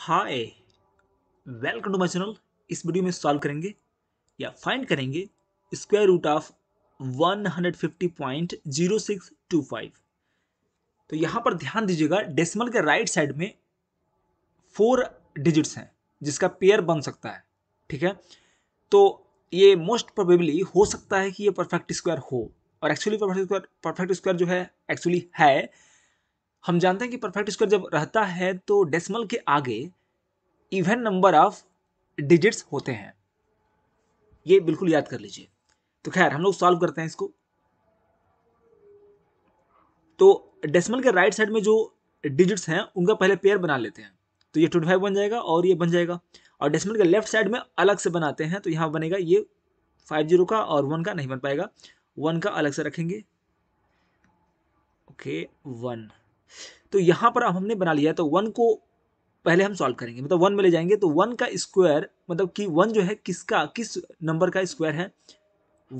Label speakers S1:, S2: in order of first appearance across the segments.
S1: hi welcome to my channel इस video में solve करेंगे या फाइंड करेंगे स्क्वायर रूट ऑफ 150.0625 तो यहां पर ध्यान दीजिएगा डेसिमल के राइट साइड में फोर डिजिट्स हैं जिसका पेयर बन सकता है ठीक है तो ये मोस्ट प्रोबेबली हो सकता है कि ये परफेक्ट स्क्वायर हो और actually perfect square perfect square जो है एक्चुअली है हम जानते हैं कि परफेक्ट स्क्वायर जब रहता है तो डेसिमल के आगे इवन नंबर ऑफ डिजिट्स होते हैं ये बिल्कुल याद कर लीजिए तो खैर हम लोग सॉल्व करते हैं इसको तो डेसिमल के राइट साइड में जो डिजिट्स हैं उनका पहले पेयर बना लेते हैं तो ये ट्वेंटी फाइव बन जाएगा और ये बन जाएगा और डेसिमल के लेफ्ट साइड में अलग से बनाते हैं तो यहाँ बनेगा ये फाइव जीरो का और वन का नहीं बन पाएगा वन का अलग से रखेंगे ओके वन तो यहाँ पर अब हमने बना लिया तो वन को पहले हम सॉल्व करेंगे मतलब वन में ले जाएंगे तो वन का स्क्वायर मतलब कि वन जो है किसका किस नंबर का स्क्वायर है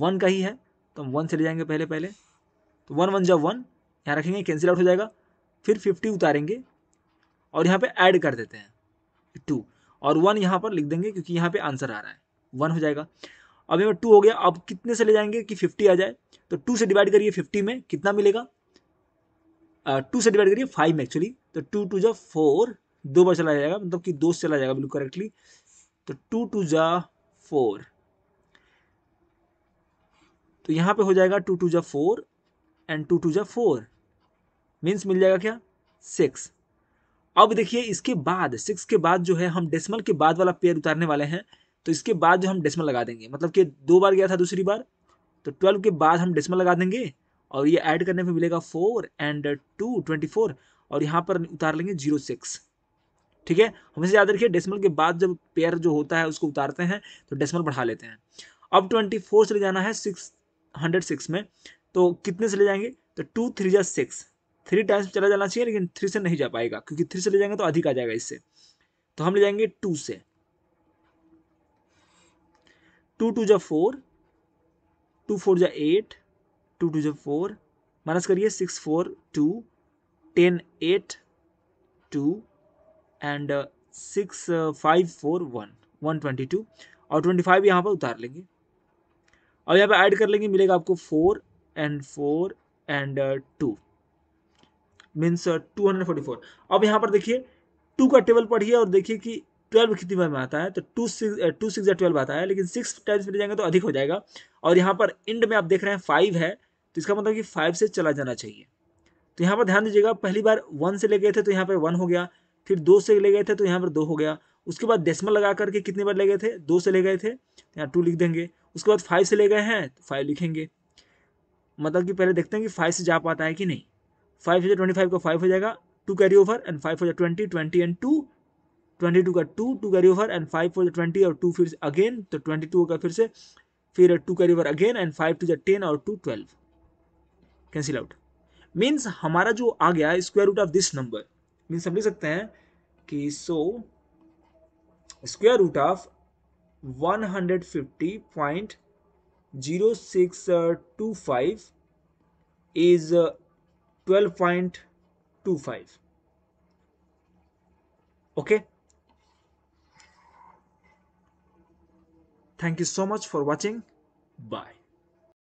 S1: वन का ही है तो हम वन से ले जाएंगे पहले पहले तो वन वन जब वन यहाँ रखेंगे कैंसिल आउट हो जाएगा फिर फिफ्टी उतारेंगे और यहाँ पे ऐड कर देते हैं टू और वन यहाँ पर लिख देंगे क्योंकि यहाँ पे आंसर आ रहा है वन हो जाएगा अब यहाँ टू हो गया अब कितने से ले जाएंगे कि फिफ्टी आ जाए तो टू से डिवाइड करिए फिफ्टी में कितना मिलेगा टू से डिवाइड करिए फाइव में एक्चुअली तो टू टू जा फोर दो बार चला जाएगा मतलब कि दो से चला जाएगा बिल्कुल करेक्टली तो टू टू जा फोर तो यहाँ पे हो जाएगा टू टू जा फोर एंड टू टू जा फोर मीन्स मिल जाएगा क्या सिक्स अब देखिए इसके बाद सिक्स के बाद जो है हम डेसिमल के बाद वाला पेयर उतारने वाले हैं तो इसके बाद जो हम डेसिमल लगा देंगे मतलब कि दो बार गया था दूसरी बार तो ट्वेल्व के बाद हम डेसिमल लगा देंगे और ये ऐड करने में मिलेगा four and two twenty four और यहाँ पर उतार लेंगे जीरो सिक्स ठीक है हमेशा याद रखिए डेसिमल के बाद जब पेयर जो होता है उसको उतारते हैं तो डेसिमल बढ़ा लेते हैं अब ट्वेंटी फोर से ले जाना है सिक्स हंड्रेड सिक्स में तो कितने से ले जाएंगे तो टू थ्री जा सिक्स थ्री टाइम्स तो चला जाना चाहिए लेकिन थ्री से नहीं जा पाएगा क्योंकि थ्री से ले जाएंगे तो अधिक आ जाएगा इससे तो हम ले जाएंगे टू से टू टू जा फोर टू फोर जा एट टू टू जो फोर माइनस करिए six four two ten eight two and uh, six uh, five four one one twenty two और ट्वेंटी फाइव यहाँ पर उतार लेंगे और यहाँ पे ऐड कर लेंगे मिलेगा आपको four and four and uh, two means two hundred forty four अब यहाँ पर देखिए टू का टेबल पढ़िए और देखिए कि ट्वेल्व कितनी बार में आता है तो टू सिक्स टू सिक्स या ट्वेल्व आता है लेकिन सिक्स टाइम्स मिल जाएंगे तो अधिक हो जाएगा और यहाँ पर इंड में आप देख रहे हैं फाइव है तो इसका मतलब कि फाइव से चला जाना चाहिए तो यहाँ पर ध्यान दीजिएगा पहली बार वन से ले गए थे तो यहाँ पर वन हो गया फिर दो से ले गए थे तो यहाँ पर दो हो गया उसके बाद डेसिमल लगा करके कितने बार ले गए थे दो से ले गए थे तो यहाँ टू लिख देंगे उसके बाद फाइव से ले गए हैं तो फाइव लिखेंगे मतलब कि पहले देखते हैं कि फाइव से जा पाता है कि नहीं फाइव से ट्वेंटी फाइव का फाइव हो जाएगा two carry over and five हो twenty twenty and two twenty two का two two carry over and five four twenty और टू फिर अगेन तो ट्वेंटी टू होगा फिर से फिर two carry over again and five two जाए टेन और two twelve cancel out means हमारा जो आ गया square root of this number means हम लिख सकते हैं कि so square root of 150.0625 is 12.25 okay thank you so much for watching bye